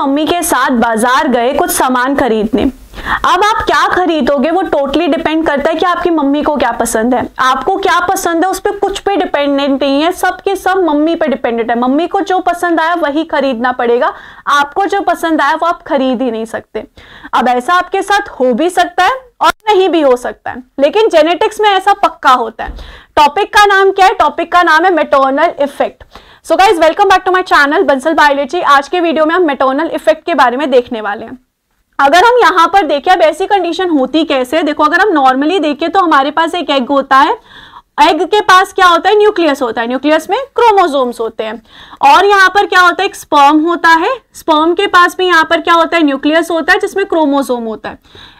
mummy के साथ बाजार गए कुछ सामान खरीदने अब आप क्या खरीदोगे वो टोटली डिपेंड करता है कि आपकी मम्मी को क्या पसंद है आपको क्या पसंद है उस पर कुछ पे डिपेंडेंट नहीं है सब के सब मम्मी पे डिपेंडेंट है मम्मी को जो पसंद आया वही खरीदना पड़ेगा आपको जो पसंद आया वो आप खरीद ही नहीं सकते अब ऐसा आपके साथ हो भी सकता है और नहीं भी हो सकता है लेकिन जेनेटिक्स में ऐसा पक्का होता है टॉपिक का नाम क्या है टॉपिक का नाम है maternal effect so guys welcome back to my channel Bansal biology आज के वीडियो में हम मेटोनल इफेक्ट के बारे में देखने वाले हैं अगर हम यहाँ पर देखें अब ऐसी कंडीशन होती कैसे देखो अगर हम नॉर्मली देखें तो हमारे पास एक एग होता है एग के पास क्या होता है न्यूक्लियस होता है न्यूक्लियस में क्रोमोजोम्स होते हैं और यहाँ पर क्या होता है एक स्पर्म होता है स्पर्म के पास भी यहाँ पर क्या होता है न्यूक्लियस होता है जिसमें क्रोमोजोम होता है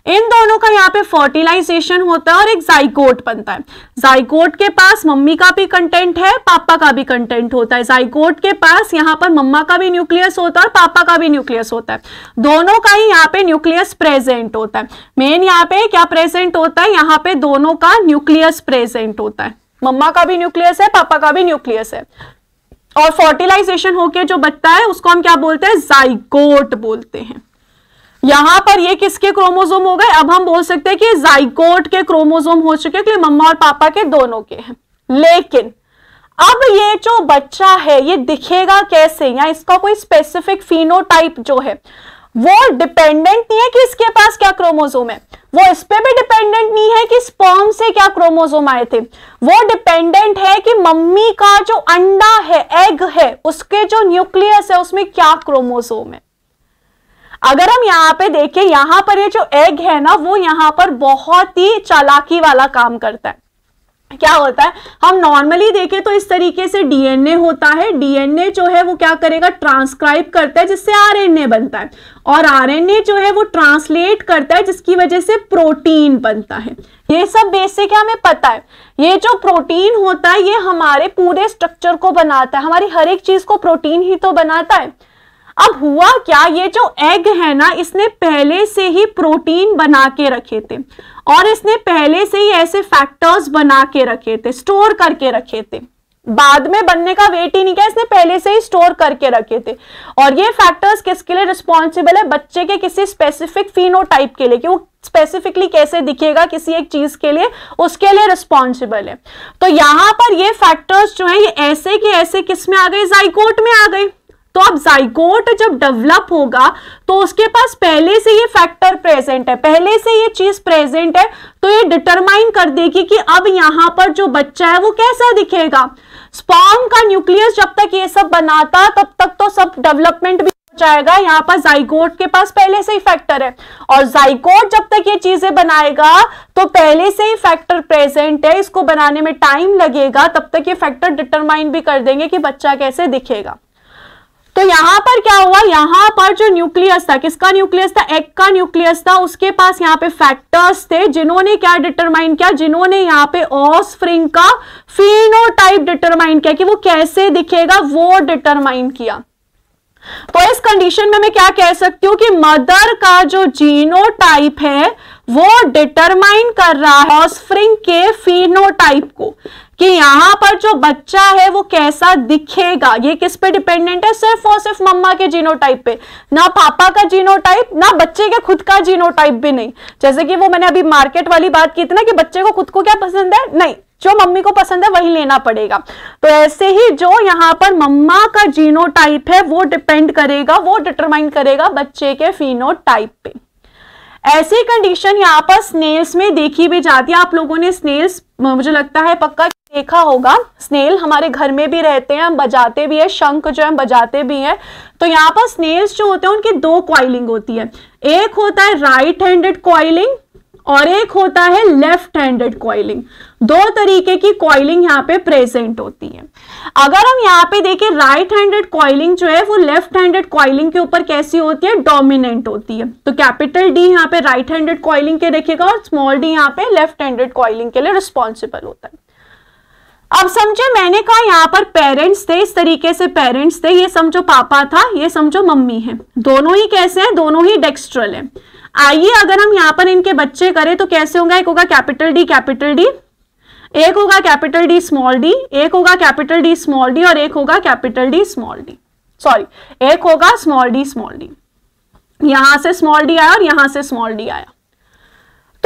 इन दोनों का यहाँ पे फर्टिलाइजेशन होता है और एक जाइकोट बनता है जाइकोट के पास मम्मी का भी कंटेंट है पापा का भी कंटेंट होता है जाइकोट के पास यहाँ पर मम्मा का भी न्यूक्लियस होता है और पापा का भी न्यूक्लियस होता है दोनों का ही यहाँ पे न्यूक्लियस प्रेजेंट होता है मेन यहाँ पे क्या प्रेजेंट होता है यहाँ पे दोनों का न्यूक्लियस प्रेजेंट होता है मम्मा का भी न्यूक्लियस है पापा का भी न्यूक्लियस है और फर्टिलाइजेशन होके जो बचता है उसको हम क्या बोलते हैं जाइकोट बोलते हैं यहां पर ये किसके क्रोमोजोम हो गए अब हम बोल सकते हैं कि जाइकोट के क्रोमोजोम हो चुके क्योंकि मम्मा और पापा के दोनों के हैं लेकिन अब ये जो बच्चा है ये दिखेगा कैसे या इसका कोई स्पेसिफिक फिनोटाइप जो है वो डिपेंडेंट नहीं है कि इसके पास क्या क्रोमोजोम है वो इस पर भी डिपेंडेंट नहीं है कि स्पर्म से क्या क्रोमोजोम आए थे वो डिपेंडेंट है कि मम्मी का जो अंडा है एग है उसके जो न्यूक्लियस है उसमें क्या क्रोमोजोम है अगर हम यहाँ पे देखें यहाँ पर ये जो एग है ना वो यहाँ पर बहुत ही चालाकी वाला काम करता है क्या होता है हम नॉर्मली देखें तो इस तरीके से डीएनए होता है डीएनए जो है वो क्या करेगा ट्रांसक्राइब करता है जिससे आरएनए बनता है और आरएनए जो है वो ट्रांसलेट करता है जिसकी वजह से प्रोटीन बनता है ये सब बेसिक हमें पता है ये जो प्रोटीन होता है ये हमारे पूरे स्ट्रक्चर को बनाता है हमारी हर एक चीज को प्रोटीन ही तो बनाता है अब हुआ क्या ये जो एग है ना इसने पहले से ही प्रोटीन बना के रखे थे और इसने पहले से ही ऐसे फैक्टर्स बना के रखे थे स्टोर करके रखे थे बाद में बनने का वेट ही नहीं किया इसने पहले से ही स्टोर करके रखे थे और ये फैक्टर्स किसके लिए रिस्पॉन्सिबल है बच्चे के किसी स्पेसिफिक फिनोटाइप के लिए कि वो स्पेसिफिकली कैसे दिखेगा किसी एक चीज के लिए उसके लिए रिस्पॉन्सिबल है तो यहां पर ये फैक्टर्स जो है ये ऐसे के ऐसे किस में आ गए जाइकोट में आ गए तो अब जाइकोट जब डेवलप होगा तो उसके पास पहले से ये फैक्टर प्रेजेंट है पहले से ये चीज प्रेजेंट है तो ये डिटरमाइन कर देगी कि अब यहां पर जो बच्चा है वो कैसा दिखेगा स्पॉम का न्यूक्लियस जब तक ये सब बनाता तब तक तो सब डेवलपमेंट भी जाएगा यहाँ पर जाइकोट के पास पहले से ही फैक्टर है और जाइकोट जब तक ये चीजें बनाएगा तो पहले से ही फैक्टर प्रेजेंट है इसको बनाने में टाइम लगेगा तब तक ये फैक्टर डिटरमाइन भी कर देंगे कि बच्चा कैसे दिखेगा तो यहां पर क्या हुआ यहां पर जो न्यूक्लियस था किसका न्यूक्लियस था एग का न्यूक्लियस था उसके पास यहां पे फैक्टर्स थे जिन्होंने क्या डिटरमाइन किया जिन्होंने यहां पे ऑस्फ्रिंग का फिनोटाइप डिटरमाइन किया कि वो कैसे दिखेगा वो डिटरमाइन किया तो इस कंडीशन में मैं क्या कह सकती हूं कि मदर का जो जीनोटाइप है वो डिटरमाइन कर रहा है ऑस्फ्रिंग के फिनोटाइप को कि यहाँ पर जो बच्चा है वो कैसा दिखेगा ये किस पे डिपेंडेंट है सिर्फ और सिर्फ मम्मा के जीनोटाइप पे ना पापा का जीनोटाइप ना बच्चे के खुद का जीनोटाइप भी नहीं जैसे कि वो मैंने अभी मार्केट वाली बात की थी ना कि बच्चे को खुद को क्या पसंद है नहीं जो मम्मी को पसंद है वही लेना पड़ेगा तो ऐसे ही जो यहाँ पर मम्मा का जीनोटाइप है वो डिपेंड करेगा वो डिटरमाइन करेगा बच्चे के फिनोटाइप पे ऐसी कंडीशन यहाँ पर स्नेल्स में देखी भी जाती है आप लोगों ने स्नेल्स मुझे लगता है पक्का देखा होगा स्नेल हमारे घर में भी रहते हैं हम बजाते भी है शंख जो हम बजाते भी हैं तो यहाँ पर स्नेल्स जो होते हैं उनकी दो क्वाइलिंग होती है एक होता है राइट हैंडेड क्वाइलिंग और एक होता है लेफ्ट हैंडेड क्वाइलिंग दो तरीके की क्वाइलिंग यहाँ पे प्रेजेंट होती है अगर हम यहाँ पे देखें राइट हैंडेड क्वाइलिंग जो है वो लेफ्ट हैंडेड क्वाइलिंग के ऊपर कैसी होती है डोमिनेंट होती है तो कैपिटल डी यहाँ पे राइट हैंडेड क्वाइलिंग के रखेगा और स्मॉल डी यहाँ पे लेफ्ट हैंडेड क्वाइलिंग के लिए रिस्पॉन्सिबल होता है अब समझे मैंने कहा यहाँ पर पेरेंट्स थे इस तरीके से पेरेंट्स थे ये समझो पापा था ये समझो मम्मी है दोनों ही कैसे हैं दोनों ही डेक्स्ट्रल हैं आइए अगर हम यहाँ पर इनके बच्चे करें तो कैसे होगा एक होगा कैपिटल डी कैपिटल डी एक होगा कैपिटल डी स्मॉल डी एक होगा कैपिटल डी स्मॉल डी और एक होगा capital D small D sorry एक होगा स्मॉल डी स्मॉल डी यहां से स्मॉल डी आया और यहां से स्मॉल डी आया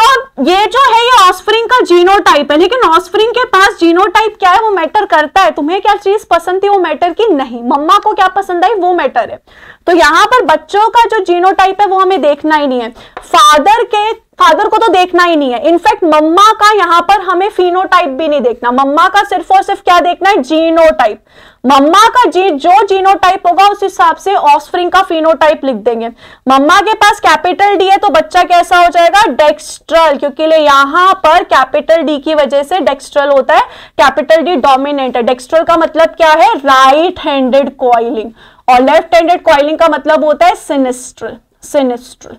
तो ये जो है ये ऑस्फ्रिंग का जीनोटाइप है लेकिन ऑस्फ्रिंग के पास जीनोटाइप क्या है वो मैटर करता है तुम्हें क्या चीज पसंद थी वो मैटर की नहीं मम्मा को क्या पसंद आई वो मैटर है तो यहां पर बच्चों का जो जीनोटाइप है वो हमें देखना ही नहीं है फादर के फादर को तो देखना ही नहीं है इनफैक्ट मम्मा का यहां पर हमें फिनोटाइप भी नहीं देखना मम्मा का सिर्फ और सिर्फ क्या देखना है जीनोटाइप मम्मा का जी जो जीनोटाइप होगा उस हिसाब से ऑस्फ्रिंग का फिनोटाइप लिख देंगे मम्मा के पास कैपिटल डी है तो बच्चा कैसा हो जाएगा डेक्स्ट्रल क्योंकि ले यहां पर कैपिटल डी की वजह से डेक्स्ट्रल होता है कैपिटल डी डोमिनेंट है डेक्स्ट्रल का मतलब क्या है राइट हैंडेड क्वाइलिंग और लेफ्ट हैंडेड क्वाइलिंग का मतलब होता है सिनेस्ट्रल सिनेस्ट्रल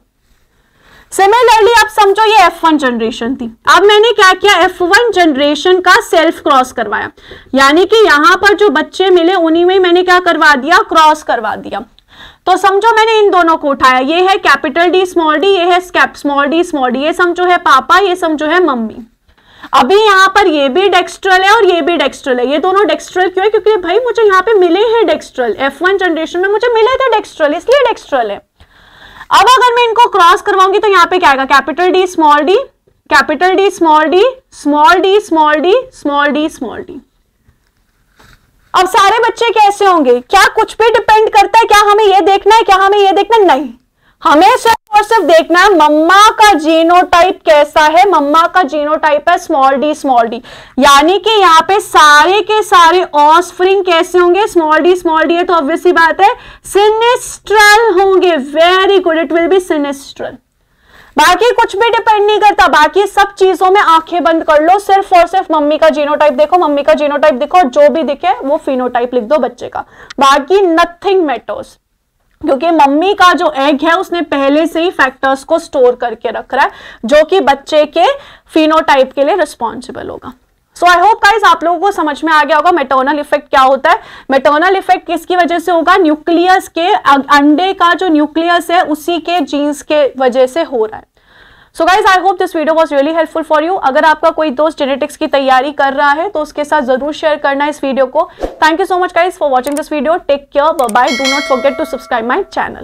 सिमिलरली आप समझो ये F1 जनरेशन थी अब मैंने क्या किया F1 जनरेशन का सेल्फ क्रॉस करवाया यानी कि यहाँ पर जो बच्चे मिले उन्हीं में मैंने क्या करवा दिया क्रॉस करवा दिया तो समझो मैंने इन दोनों को उठाया ये है कैपिटल डी स्मॉल डी ये है स्मॉल डी स्मॉल डी ये समझो है पापा ये समझो है मम्मी अभी यहाँ पर ये भी डेक्स्ट्रल है और ये भी डेक्स्ट्रल है ये दोनों डेक्स्ट्रल क्यों है क्योंकि भाई मुझे यहाँ पे मिले हैं डेक्स्ट्रल F1 जनरेशन में मुझे मिले थे डेक्स्ट्रल इसलिए डेक्स्ट्रल है अब अगर मैं इनको क्रॉस करवाऊंगी तो यहां पे क्या आएगा capital D small D capital D small D small D small D small D small D अब सारे बच्चे कैसे होंगे क्या कुछ पे डिपेंड करता है क्या हमें यह देखना है क्या हमें यह देखना नहीं हमें और सिर्फ देखना है मम्मा का जीनोटाइप कैसा है मम्मा का जीनोटाइप है स्मॉल डी स्मॉल डी यानी कि यहाँ पे सारे के सारे ऑस्फ्रिंग कैसे होंगे स्मॉल डी स्मॉल डी है तो ऑब्वियसली बात है सिनेस्ट्रल होंगे very good it will be sinistral बाकी कुछ भी डिपेंड नहीं करता बाकी सब चीजों में आंखें बंद कर लो सिर्फ और सिर्फ मम्मी का जीनोटाइप देखो मम्मी का जीनोटाइप देखो और जो भी दिखे वो फिनोटाइप लिख दो बच्चे का बाकी नथिंग मैटर्स क्योंकि मम्मी का जो एग है उसने पहले से ही फैक्टर्स को स्टोर करके रख रहा है जो कि बच्चे के फिनोटाइप के लिए रिस्पॉन्सिबल होगा सो आई होप गाइज आप लोगों को समझ में आ गया होगा मेटर्नल इफेक्ट क्या होता है मेटर्नल इफेक्ट किसकी वजह से होगा न्यूक्लियस के अं-, अंडे का जो न्यूक्लियस है उसी के जीन्स के वजह से हो रहा है so guys I hope this video was really helpful for you अगर आपका कोई दोस्त जेनेटिक्स की तैयारी कर रहा है तो उसके साथ जरूर शेयर करना इस वीडियो को thank you so much guys for watching this video take care bye do not forget to subscribe my channel